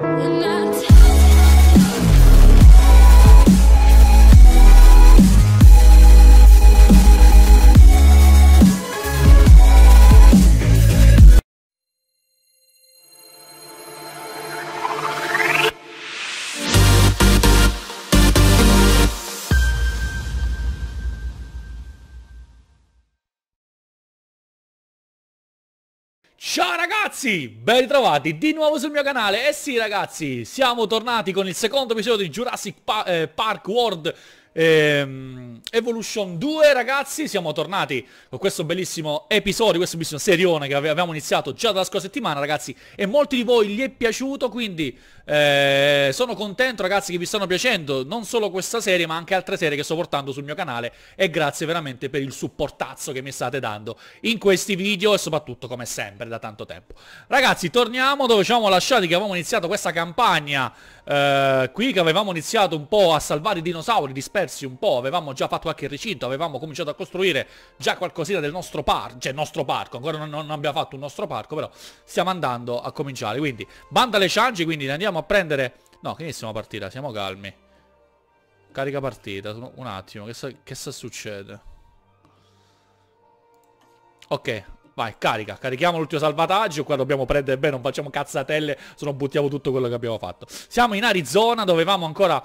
And I ragazzi, ben ritrovati di nuovo sul mio canale. E eh sì ragazzi, siamo tornati con il secondo episodio di Jurassic pa eh, Park World Ehm, Evolution 2 ragazzi siamo tornati con questo bellissimo episodio, questo bellissimo serione che avevamo iniziato già dalla scorsa settimana ragazzi e molti di voi gli è piaciuto quindi eh, sono contento ragazzi che vi stanno piacendo non solo questa serie ma anche altre serie che sto portando sul mio canale e grazie veramente per il supportazzo che mi state dando in questi video e soprattutto come sempre da tanto tempo ragazzi torniamo dove ci avevamo lasciati che avevamo iniziato questa campagna eh, qui che avevamo iniziato un po' a salvare i dinosauri dispersi diversi un po', avevamo già fatto qualche recinto, avevamo cominciato a costruire già qualcosina del nostro parco, cioè nostro parco, ancora non, non, abbiamo fatto un nostro parco, però stiamo andando a cominciare. Quindi, banda alle ciangi, quindi andiamo a prendere... No, che iniziamo la partita, siamo calmi. Carica partita, un attimo, che sta, che sta succede? Ok, vai, carica, carichiamo l'ultimo salvataggio, qua dobbiamo prendere bene, non facciamo cazzatelle, se non buttiamo tutto quello che abbiamo fatto. Siamo in Arizona, dovevamo ancora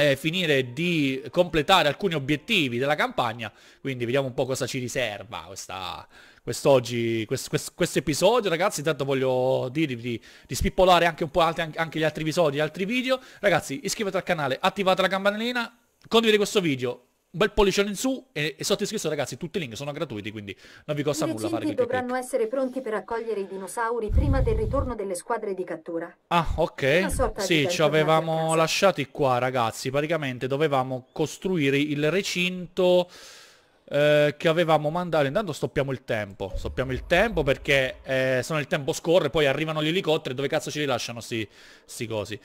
eh, finire di completare alcuni obiettivi della campagna, quindi vediamo un po' cosa ci riserva questa, quest'oggi, questo quest, quest episodio ragazzi, intanto voglio dirvi di, di spippolare anche un po' altri, anche gli altri episodi, gli altri video, ragazzi iscrivetevi al canale, attivate la campanellina, condividete questo video, un bel pollicione in su e, e sottoscritto ragazzi tutti i link sono gratuiti quindi non vi costa I nulla fare click dovranno click. essere pronti per accogliere i dinosauri prima del ritorno delle squadre di cattura ah ok sì ci avevamo lasciati qua ragazzi praticamente dovevamo costruire il recinto eh, che avevamo mandato intanto stoppiamo il tempo stoppiamo il tempo perché eh, se no il tempo scorre poi arrivano gli elicotteri dove cazzo ci rilasciano sti, sti cosi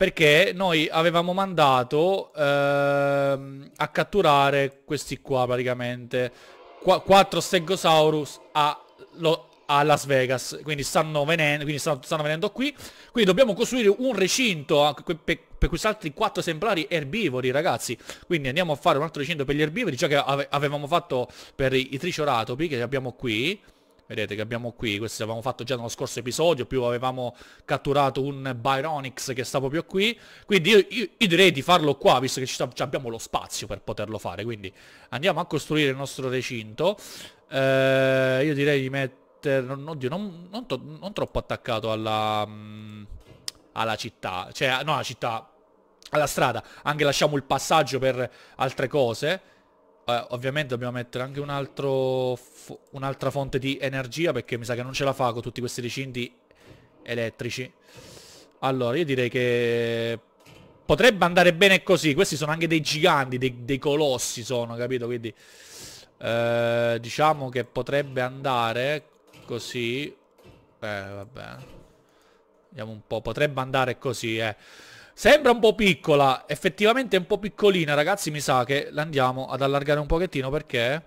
perché noi avevamo mandato ehm, a catturare questi qua praticamente, Qu quattro Stegosaurus a, a, Las Vegas, quindi, stanno venendo, quindi stanno, stanno venendo, qui, quindi dobbiamo costruire un recinto ah, per, per questi altri quattro esemplari erbivori ragazzi, quindi andiamo a fare un altro recinto per gli erbivori, già che ave avevamo fatto per i, i tricioratopi che abbiamo qui, Vedete che abbiamo qui, questo l'avevamo fatto già nello scorso episodio, più avevamo catturato un Byronix che sta proprio qui. Quindi io, io, io direi di farlo qua, visto che ci sta, abbiamo lo spazio per poterlo fare. Quindi andiamo a costruire il nostro recinto. Eh, io direi di mettere... Oddio, non, non, to, non troppo attaccato alla, mm, alla città. Cioè, no alla città, alla strada. Anche lasciamo il passaggio per altre cose eh, ovviamente dobbiamo mettere anche un altro un'altra fonte di energia perché mi sa che non ce la fa con tutti questi recinti elettrici. Allora, io direi che potrebbe andare bene così. Questi sono anche dei giganti, dei, dei colossi sono, capito? Quindi eh, diciamo che potrebbe andare così. Eh, vabbè. Vediamo un po', potrebbe andare così, eh. Sembra un po' piccola, effettivamente è un po' piccolina, ragazzi, mi sa che l'andiamo ad allargare un pochettino perché...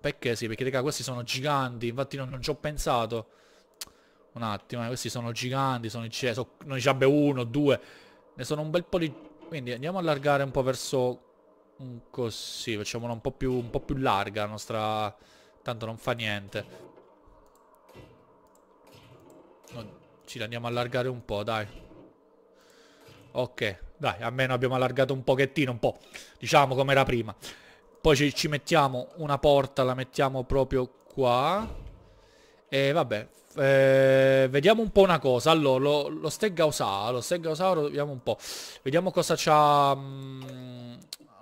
Perché sì, perché raga, questi sono giganti, infatti non, non ci ho pensato. Un attimo, eh, questi sono giganti, sono, i sono, noi ci abbiamo uno, due, ne sono un bel po' di... Quindi andiamo ad allargare un po' verso... Così, facciamola un po' più, un po più larga la nostra... Tanto non fa niente. Ci andiamo a allargare un po', dai. Ok, dai, almeno abbiamo allargato un pochettino, un po', diciamo come era prima. Poi ci, ci mettiamo una porta, la mettiamo proprio qua. E vabbè, eh, vediamo un po' una cosa. Allora, lo, lo stegosauro, lo stegosauro, vediamo un po'. Vediamo cosa c'ha... Mm,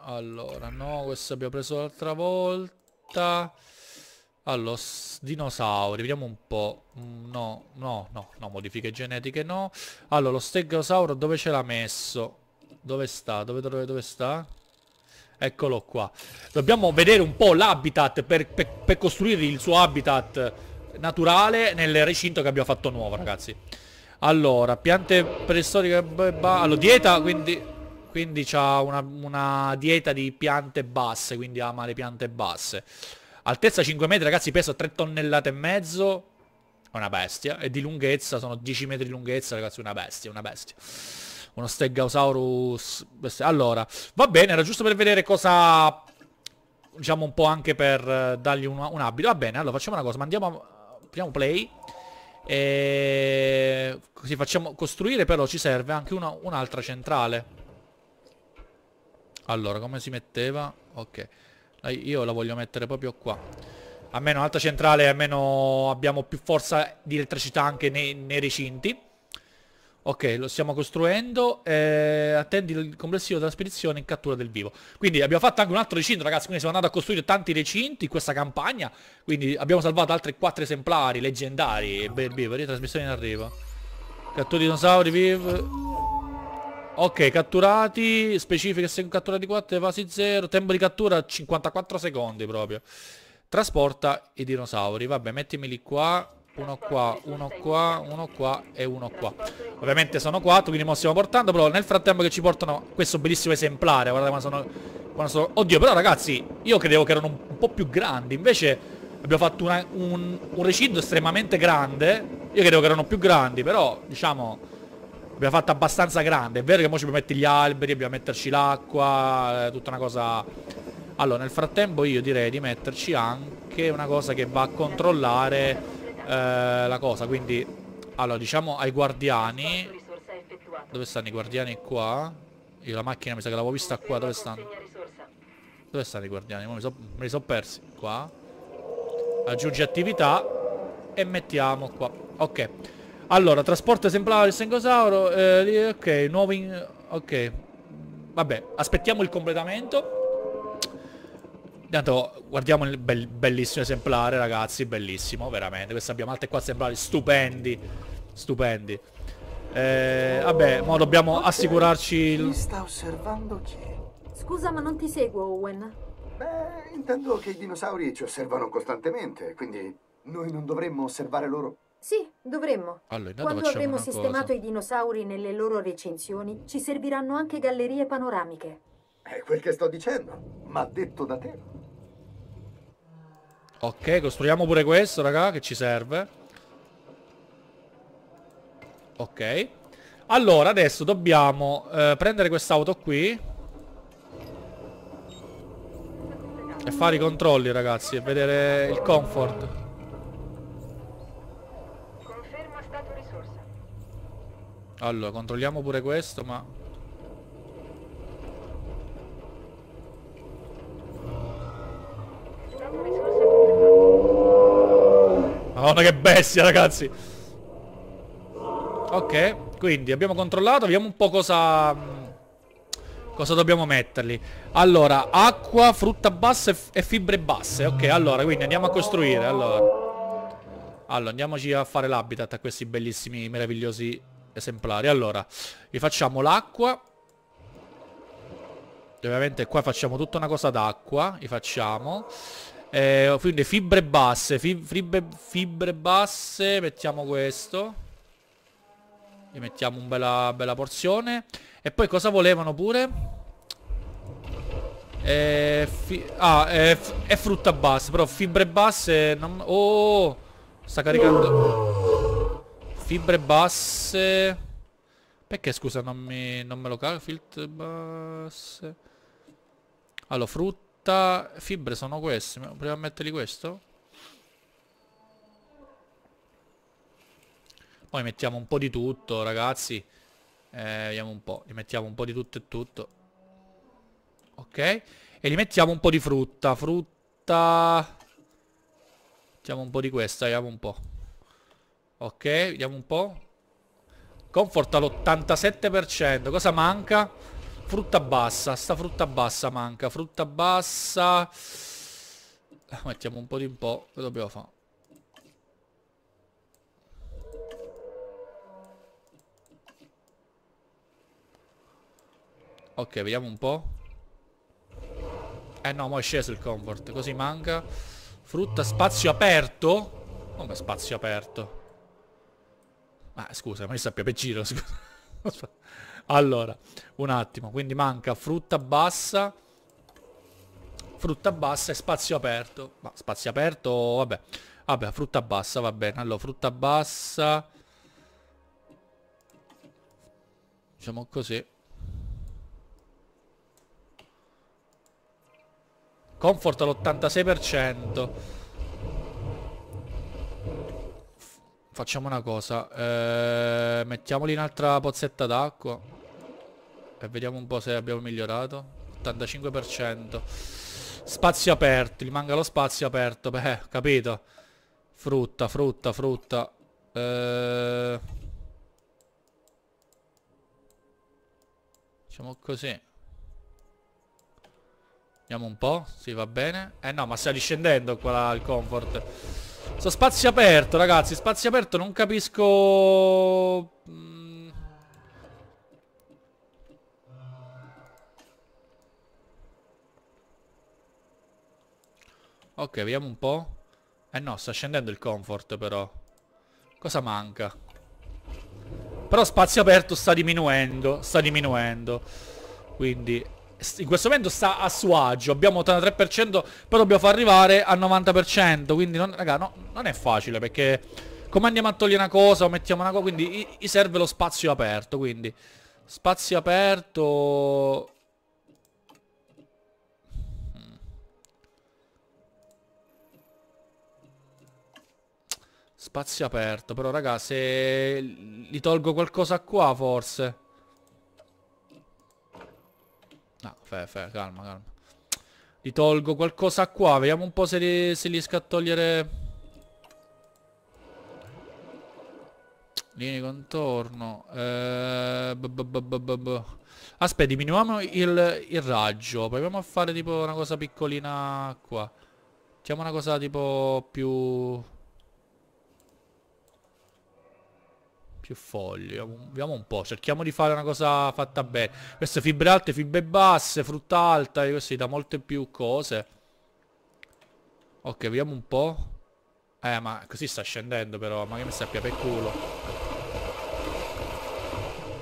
allora, no, questo abbiamo preso l'altra volta. Allo dinosauri, vediamo un po'. Mm, no, no, no, no, modifiche genetiche no. Allora, lo stegosauro dove ce l'ha messo? Dove sta? Dove, dove, dove sta? Eccolo qua. Dobbiamo vedere un po' l'habitat per, per, per, costruire il suo habitat naturale nel recinto che abbiamo fatto nuovo, ragazzi. Allora, piante preistoriche... Allora, dieta, quindi... Quindi ha una, una dieta di piante basse, quindi ama le piante basse. Altezza 5 metri, ragazzi, peso 3 tonnellate e mezzo. È una bestia. E di lunghezza, sono 10 metri di lunghezza, ragazzi, una bestia, una bestia. Uno Stegosaurus. Allora, va bene, era giusto per vedere cosa... Diciamo un po' anche per eh, dargli un, un abito. Va bene, allora facciamo una cosa, mandiamo... Prendiamo play. E... Così facciamo... Costruire però ci serve anche un'altra un centrale. Allora, come si metteva? Ok. Io la voglio mettere proprio qua. Almeno alta centrale, almeno abbiamo più forza di elettricità anche nei, nei recinti. Ok, lo stiamo costruendo. Eh, attendi il complessivo della spedizione in cattura del vivo. Quindi abbiamo fatto anche un altro recinto, ragazzi. Quindi siamo andati a costruire tanti recinti in questa campagna. Quindi abbiamo salvato altri 4 esemplari leggendari. E bel vivo, trasmissione in arrivo. Cattura di dinosauri, vivo. Ok, catturati, specifiche catturati 4, evasi 0, tempo di cattura 54 secondi proprio. Trasporta i dinosauri, vabbè mettimeli qua, uno qua, uno qua, uno qua e uno qua. Ovviamente sono 4, quindi mo stiamo portando, però nel frattempo che ci portano questo bellissimo esemplare, guardate quando sono, quando sono... Oddio, però ragazzi, io credevo che erano un, un po' più grandi, invece abbiamo fatto una, un, un recinto estremamente grande, io credevo che erano più grandi, però diciamo Abbiamo fatto abbastanza grande. È vero che ora ci dobbiamo mettere gli alberi, dobbiamo metterci l'acqua, eh, tutta una cosa... Allora, nel frattempo io direi di metterci anche una cosa che va a controllare eh, la cosa. Quindi, allora, diciamo ai guardiani... Dove stanno i guardiani qua? Io la macchina mi sa che l'avevo vista qua. Dove stanno? Dove stanno i guardiani? Me li sono persi. Qua. Aggiungi attività. E mettiamo qua. Ok. Allora, trasporto esemplare del sengosauro. Eh, eh, ok, nuovo in... Ok. Vabbè, aspettiamo il completamento. Intanto guardiamo il bel, bellissimo esemplare ragazzi, bellissimo veramente, questo abbiamo altri qua esemplari stupendi, stupendi. Eh, vabbè, ma dobbiamo okay. assicurarci il... Mi sta osservando chi? Scusa ma non ti seguo Owen. Beh, intendo che i dinosauri ci osservano costantemente, quindi noi non dovremmo osservare loro. Sì, dovremmo. Allora, Quando avremo sistemato cosa. i dinosauri nelle loro recensioni, ci serviranno anche gallerie panoramiche. È quel che sto dicendo, ma detto da te. Ok, costruiamo pure questo, raga, che ci serve. Ok. Allora, adesso dobbiamo eh, prendere quest'auto qui. E fare i controlli, ragazzi, e vedere il comfort. Allora, controlliamo pure questo, ma... Madonna che bestia, ragazzi! Ok, quindi abbiamo controllato, vediamo un po' cosa... Mm, cosa dobbiamo metterli? Allora, acqua, frutta bassa e fibre basse. Ok, allora, quindi andiamo a costruire, allora. Allora, andiamoci a fare l'habitat a questi bellissimi, meravigliosi esemplari. Allora, facciamo l'acqua. Ovviamente qua facciamo tutta una cosa d'acqua, rifacciamo. Eh, quindi fibre basse, fibre, fibre, basse, mettiamo questo. Gli mettiamo una bella, bella porzione. E poi cosa volevano pure? Eh, ah, è, è frutta bassa, però fibre basse... Non... Oh, sta caricando... Fibre basse. Perché scusa non, mi, non me lo cago Filtre basse. Allora, frutta. Fibre sono queste. Proviamo a metterli questo. Poi mettiamo un po' di tutto, ragazzi. Eh, vediamo un po'. Li mettiamo un po' di tutto e tutto. Ok. E li mettiamo un po' di frutta. Frutta... Mettiamo un po' di questa, vediamo un po'. Ok, vediamo un po'. Comfort all'87%. Cosa manca? Frutta bassa. Sta frutta bassa manca. Frutta bassa. Eh, mettiamo un po' di un po'. Che dobbiamo fare? Ok, vediamo un po'. Eh no, mo è sceso il comfort. Così manca. Frutta spazio aperto? Come spazio aperto? Ma scusa, ma io sappiamo giro, scusa. Allora, un attimo, quindi manca frutta bassa, frutta bassa e spazio aperto. Ma spazio aperto, vabbè. Vabbè, frutta bassa, va bene. Allora, frutta bassa. Diciamo così. Comfort all'86%. Facciamo una cosa. Eh, mettiamoli in altra pozzetta d'acqua. E vediamo un po' se abbiamo migliorato. 85%. Spazio aperto. Gli manca lo spazio aperto. Beh, capito. Frutta, frutta, frutta. Eh... Facciamo così. Vediamo un po'. Sì, va bene. Eh no, ma sta discendendo qua il comfort. So spazio aperto, ragazzi. Spazio aperto, non capisco... Mm. Ok, vediamo un po'. Eh no, sta scendendo il comfort però. Cosa manca? Però spazio aperto sta diminuendo, sta diminuendo. Quindi in questo momento sta a suo agio. Abbiamo 83%, però dobbiamo far arrivare al 90%. Quindi, non, raga, no, non è facile perché come andiamo a togliere una cosa o mettiamo una cosa, quindi i serve lo spazio aperto, quindi spazio aperto... Spazio aperto, però raga, se li tolgo qualcosa qua forse... No, fai, fe, calma, calma. Li tolgo qualcosa qua, vediamo un po' se, li, se riesco a togliere... Linee contorno. Eh, b Aspetta, diminuiamo il, il, raggio. Proviamo a fare tipo una cosa piccolina qua. Facciamo una cosa tipo più... più foglie. Vediamo un po', cerchiamo di fare una cosa fatta bene. Queste fibre alte, fibre basse, frutta alta, e così, dà molte più cose. Ok, vediamo un po'. Eh, ma così sta scendendo però, ma che mi sappia per culo.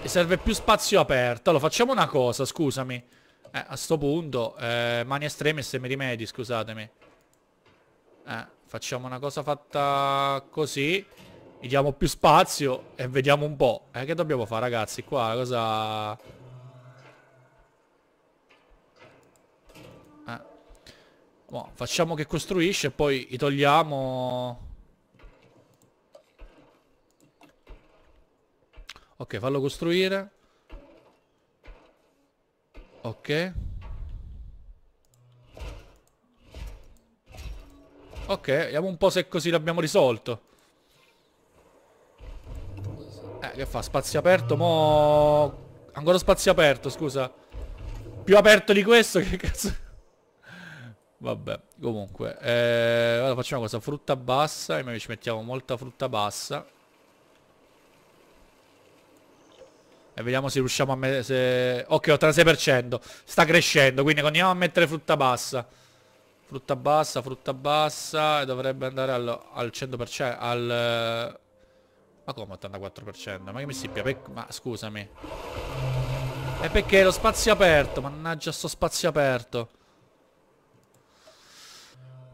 E serve più spazio aperto. Allora, facciamo una cosa, scusami. Eh, a sto punto, eh, mani estreme e semi rimedi, scusatemi. Eh, facciamo una cosa fatta così. Gli diamo più spazio e vediamo un po'. Eh, che dobbiamo fare ragazzi? Qua cosa... Eh. Boh, facciamo che costruisce e poi gli togliamo... Ok, fallo costruire. Ok. Ok, vediamo un po' se così l'abbiamo risolto. Eh, che fa? Spazio aperto, mo... Ancora spazio aperto, scusa. Più aperto di questo, che cazzo... Vabbè, comunque. Eh, allora facciamo una cosa, frutta bassa, e noi ci mettiamo molta frutta bassa. E vediamo se riusciamo a mettere... Se... Ok, 86%. Sta crescendo, quindi continuiamo a mettere frutta bassa. Frutta bassa, frutta bassa. E dovrebbe andare al, al 100%, al... Ma come 84%? Ma che mi si piace? Ma scusami. E perché lo spazio aperto? Mannaggia sto spazio aperto.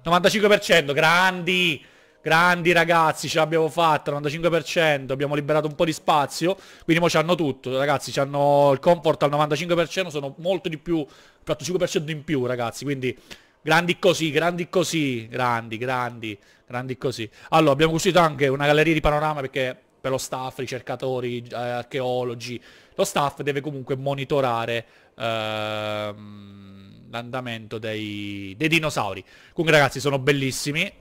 95%, grandi! Grandi ragazzi, ce l'abbiamo fatta, 95%, abbiamo liberato un po' di spazio, quindi mo c'hanno tutto, ragazzi, c'hanno il comfort al 95%, sono molto di più, fatto 5% in più ragazzi, quindi Grandi così, grandi così, grandi, grandi, grandi così. Allora, abbiamo costruito anche una galleria di panorama perché per lo staff, ricercatori, eh, archeologi, lo staff deve comunque monitorare eh, l'andamento dei, dei dinosauri. Comunque ragazzi, sono bellissimi,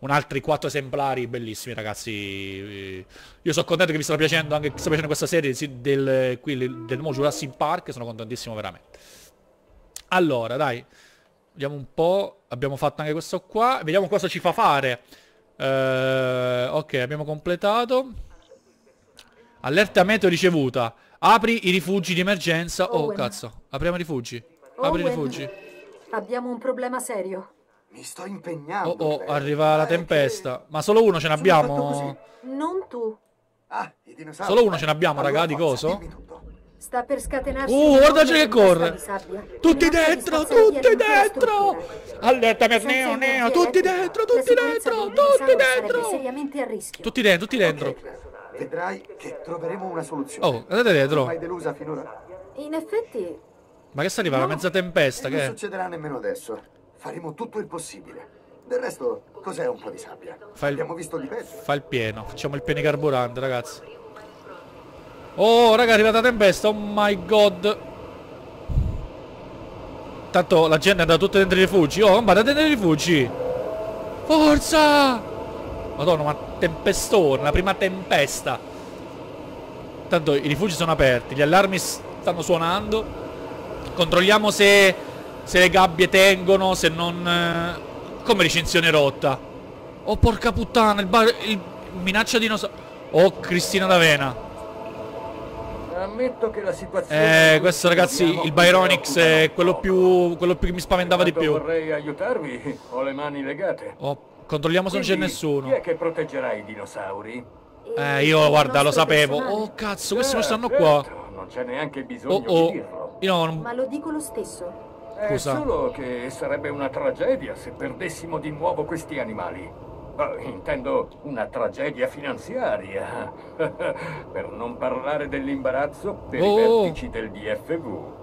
un altri 4 esemplari bellissimi ragazzi io sono contento che vi sta piacendo anche sta piacendo questa serie del, del, del nuovo Jurassic Park sono contentissimo veramente allora dai Vediamo un po'. Abbiamo fatto anche questo qua. Vediamo cosa ci fa fare. Uh, ok, abbiamo completato. Allerta meteo ricevuta. Apri i rifugi di emergenza. Oh, Owen. Oh, cazzo. Apriamo i rifugi. Apri i rifugi. Abbiamo un problema serio. Mi sto impegnando. Oh, oh, arriva la eh, tempesta. Ma solo uno ce n'abbiamo? Non tu. Ah, Solo uno ce n'abbiamo, allora, raga, di coso? Sta per scatenarsi. Uh, guarda c'è che corre. Tutti dentro, tutti dentro. Allerta per Neo, Neo, tutti dentro, tutti dentro, tutti dentro. Seriamente a rischio. Tutti dentro, tutti dentro. Vedrai che troveremo una soluzione. Oh, andate dentro. Mai delusa finora. In effetti Ma che sta arrivando no. mezza tempesta, che Non succederà nemmeno adesso. Faremo tutto il possibile. Del resto, cos'è un po' di sabbia? Fa il... Abbiamo visto di peggio. Fa il pieno, facciamo il pieno carburante, ragazzi. Oh raga è arrivata tempesta Oh my god Tanto la gente è andata tutta dentro i rifugi Oh andate dentro i rifugi Forza Madonna ma tempestone La prima tempesta Tanto i rifugi sono aperti Gli allarmi stanno suonando Controlliamo se Se le gabbie tengono Se non eh... Come recinzione rotta Oh porca puttana Il, bar... il... minaccia di nosa Oh Cristina D'Avena ammetto che la situazione... Eh, questo ragazzi, il Byronix è quello più, quello più che mi spaventava di più. vorrei aiutarvi, ho le mani legate. Oh, controlliamo Quindi, se non c'è nessuno. Chi è che proteggerà i dinosauri? Eh, eh io, guarda, lo sapevo. Oh, cazzo, questi non eh, stanno qua. Certo, non c'è neanche bisogno oh, oh. di dirlo. Io non... Ma lo dico lo stesso. Scusa. È solo che sarebbe una tragedia se perdessimo di nuovo questi animali. Eh, intendo una tragedia finanziaria, per non parlare dell'imbarazzo per oh. i oh. vertici del DFV.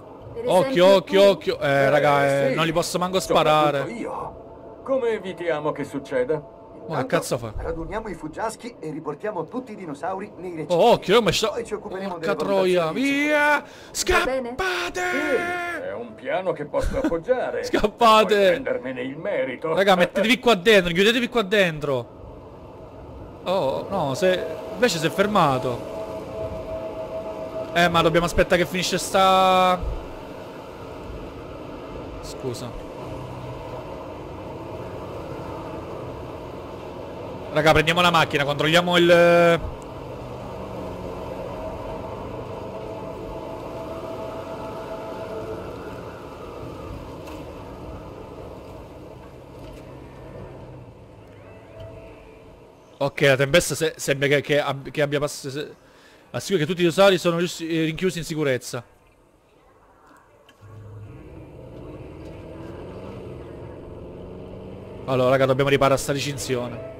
Occhio, occhio, occhio. Eh, eh raga, eh, sì, non li posso manco sparare. Io. Come evitiamo che succeda? Ma che cazzo fa? Raduniamo i fuggiaschi e riportiamo tutti i dinosauri nei recinti. Oh, occhio, ma sta... Poi ci occuperemo Porca troia, via! Scappate! Sì, è un piano che posso appoggiare. Scappate! Puoi prendermene il merito. Raga, mettetevi qua dentro, chiudetevi qua dentro. Oh, no, se... Invece si è fermato. Eh, ma dobbiamo aspettare che finisce sta... Scusa. Raga, prendiamo la macchina, controlliamo il... Ok, la tempesta se sembra che, che, ab che abbia passato... Assicuro che tutti i usali sono eh, rinchiusi in sicurezza. Allora, raga, dobbiamo riparare sta recinzione.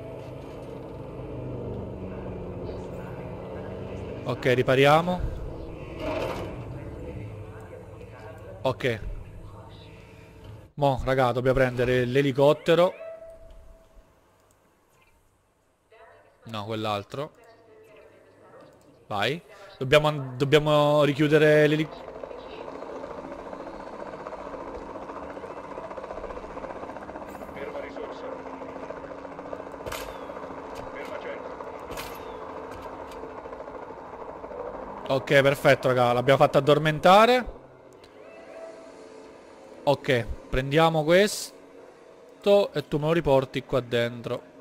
Ok, ripariamo. Ok. Mo, raga, dobbiamo prendere l'elicottero. No, quell'altro. Vai. Dobbiamo, dobbiamo richiudere l'elicottero. Ok, perfetto, raga. L'abbiamo fatta addormentare. Ok, prendiamo questo e tu me lo riporti qua dentro.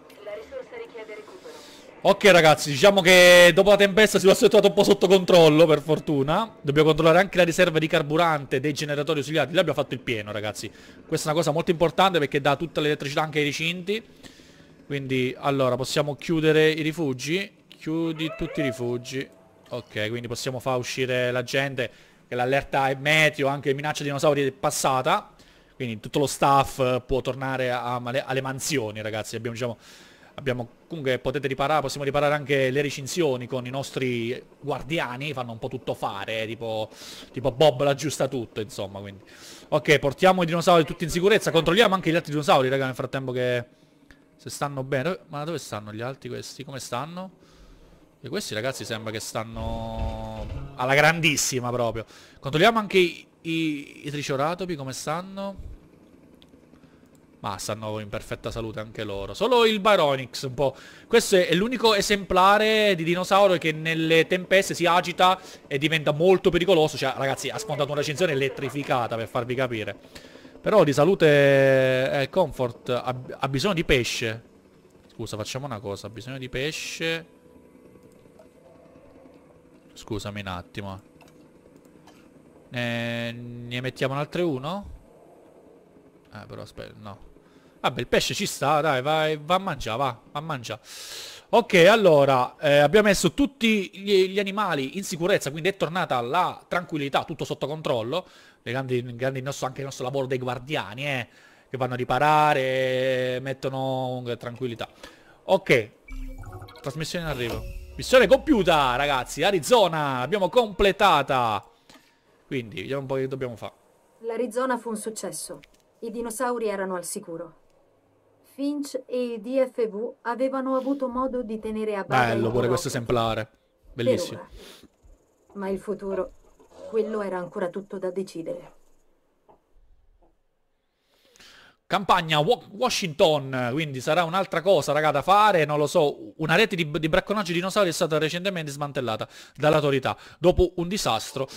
Ok ragazzi, diciamo che dopo la tempesta si è situato un po' sotto controllo, per fortuna. Dobbiamo controllare anche la riserva di carburante dei generatori ausiliari. Lì abbiamo fatto il pieno, ragazzi. Questa è una cosa molto importante perché dà tutta l'elettricità anche ai recinti. Quindi, allora, possiamo chiudere i rifugi. Chiudi tutti i rifugi. Ok, quindi possiamo far uscire la gente che l'allerta è meteo, anche minaccia di dinosauri è passata. Quindi tutto lo staff eh, può tornare a, alle mansioni, ragazzi. Abbiamo, diciamo, abbiamo, comunque potete riparare, possiamo riparare anche le recinzioni con i nostri guardiani, fanno un po' tutto fare, tipo, tipo Bob l'aggiusta tutto, insomma. Quindi. Ok, portiamo i dinosauri tutti in sicurezza, controlliamo anche gli altri dinosauri, raga, nel frattempo che... Se stanno bene... Eh, ma dove stanno gli altri questi? Come stanno? E questi ragazzi sembra che stanno alla grandissima proprio. Controlliamo anche i, i, i triceratopi come stanno. Ma stanno in perfetta salute anche loro. Solo il Byronix un po'. Questo è l'unico esemplare di dinosauro che nelle tempeste si agita e diventa molto pericoloso. Cioè, ragazzi, ha spontato una recinzione elettrificata, per farvi capire. Però di salute eh, comfort ha bisogno di pesce. Scusa, facciamo una cosa. Ha bisogno di pesce. Scusami un attimo. Eh, ne mettiamo un altro uno? Eh, però aspetta, no. Vabbè, il pesce ci sta, dai, vai, va a mangiare, va, va a mangiare. Ok, allora, eh, abbiamo messo tutti gli, gli, animali in sicurezza, quindi è tornata la tranquillità, tutto sotto controllo. Grandi, grandi nostro, anche il nostro lavoro dei guardiani, eh, che vanno a riparare, mettono tranquillità. Ok, trasmissione in arrivo. Missione compiuta, ragazzi. Arizona, abbiamo completata. Quindi, vediamo un po' che dobbiamo fare. L'Arizona fu un successo. I dinosauri erano al sicuro. Finch e il DFV avevano avuto modo di tenere a bada Bello pure questo esemplare. Bellissimo. ma il futuro, quello era ancora tutto da decidere. Campagna Washington, quindi sarà un'altra cosa, raga, da fare, non lo so, una rete di, di bracconaggio di dinosauri è stata recentemente smantellata dall'autorità dopo un disastro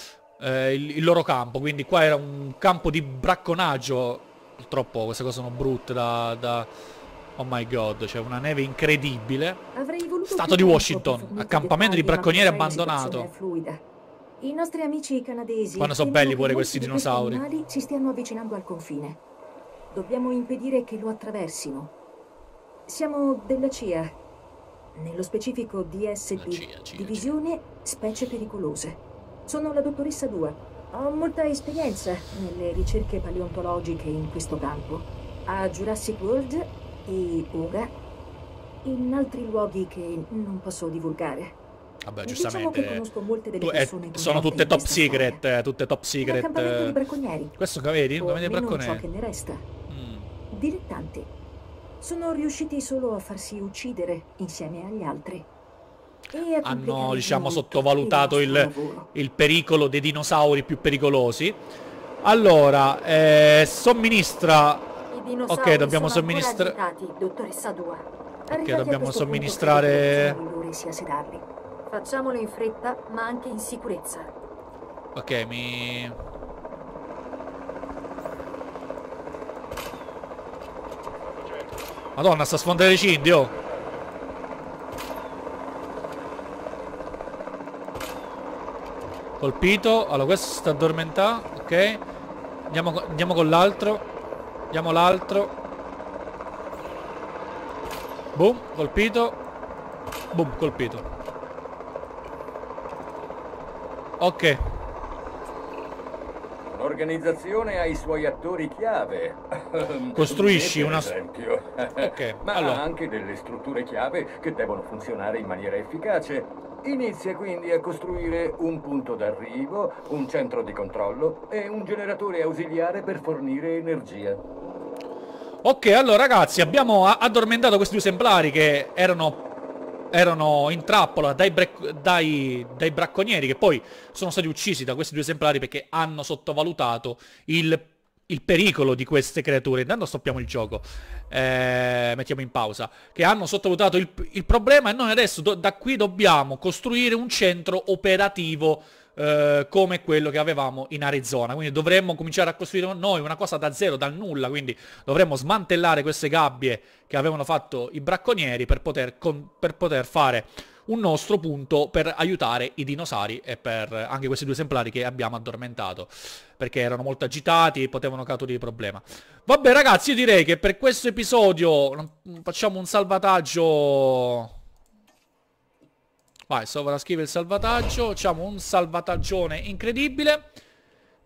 eh, il, il, loro campo, quindi qua era un campo di bracconaggio, purtroppo queste cose sono brutte da... da... Oh my god, c'è una neve incredibile. Stato di Washington, accampamento di bracconieri abbandonato. I nostri amici canadesi... Quando sono belli pure questi dinosauri. Ci stiamo avvicinando al confine. Dobbiamo impedire che lo attraversino. Siamo della CIA, nello specifico DSP, CIA, CIA, Divisione CIA. Specie Pericolose. Sono la dottoressa Dua. Ho molta esperienza nelle ricerche paleontologiche in questo campo, a Jurassic World e ora in altri luoghi che non posso divulgare. Vabbè, diciamo giustamente. Diciamo tu, eh, sono tutte top secret, eh, tutte top secret. Questo che vedi? Come dei bracconieri. So che ne resta dilettanti. Sono riusciti solo a farsi uccidere insieme agli altri. Hanno, diciamo, sottovalutato il, il, pericolo dei dinosauri più pericolosi. Allora, eh, somministra... Ok, dobbiamo somministrare... Ok, dobbiamo somministrare... Facciamolo in fretta, ma anche in sicurezza. Ok, mi... Madonna, sta sfondando i cindi, oh. Colpito. Allora, questo sta addormentando Ok. Andiamo, andiamo con l'altro. Andiamo l'altro. Boom, colpito. Boom, colpito. Ok. L'organizzazione ha i suoi attori chiave. Costruisci una... Esempio. Okay. Ma allora. ha anche delle strutture chiave che devono funzionare in maniera efficace. Inizia quindi a costruire un punto d'arrivo, un centro di controllo e un generatore ausiliare per fornire energia. Ok, allora ragazzi, abbiamo addormentato questi due esemplari che erano erano in trappola dai, dai, dai, bracconieri che poi sono stati uccisi da questi due esemplari perché hanno sottovalutato il, il pericolo di queste creature. Intanto stoppiamo il gioco, eh, mettiamo in pausa, che hanno sottovalutato il, il problema e noi adesso do, da qui dobbiamo costruire un centro operativo eh, come quello che avevamo in Arizona. Quindi dovremmo cominciare a costruire noi una cosa da zero, dal nulla, quindi dovremmo smantellare queste gabbie che avevano fatto i bracconieri per poter, con, per poter fare un nostro punto per aiutare i dinosauri e per anche questi due esemplari che abbiamo addormentato perché erano molto agitati e potevano caturare di problema. Vabbè ragazzi, io direi che per questo episodio facciamo un salvataggio Vai, sovrascrive il salvataggio. Facciamo un salvataggione incredibile.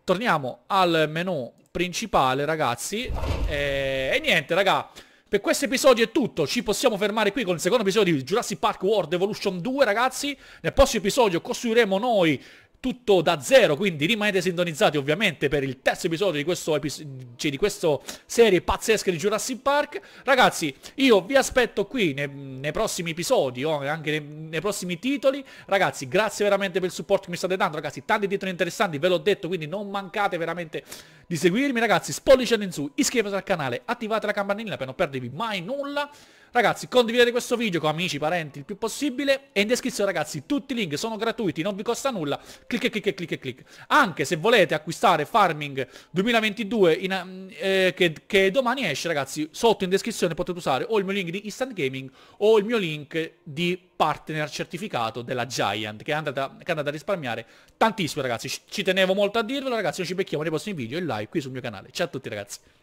Torniamo al menu principale, ragazzi. E, eh, e niente, raga. Per questo episodio è tutto, ci possiamo fermare qui con il secondo episodio di Jurassic Park World Evolution 2 ragazzi, nel prossimo episodio costruiremo noi tutto da zero, quindi rimanete sintonizzati ovviamente per il terzo episodio di questo, cioè di questa serie pazzesca di Jurassic Park. Ragazzi, io vi aspetto qui nei, nei prossimi episodi o oh, anche nei, nei, prossimi titoli. Ragazzi, grazie veramente per il supporto che mi state dando, ragazzi, tanti titoli interessanti, ve l'ho detto, quindi non mancate veramente di seguirmi, ragazzi, spolliciate in su, iscrivetevi al canale, attivate la campanella per non perdervi mai nulla. Ragazzi condividete questo video con amici, parenti, il più possibile e in descrizione ragazzi tutti i link sono gratuiti, non vi costa nulla, clic clic clic clic. Anche se volete acquistare Farming 2022 in, eh, che, che, domani esce ragazzi, sotto in descrizione potete usare o il mio link di Instant Gaming o il mio link di partner certificato della Giant che è andata, a risparmiare tantissimo ragazzi, ci, tenevo molto a dirvelo ragazzi, noi ci becchiamo nei prossimi video e live qui sul mio canale. Ciao a tutti ragazzi.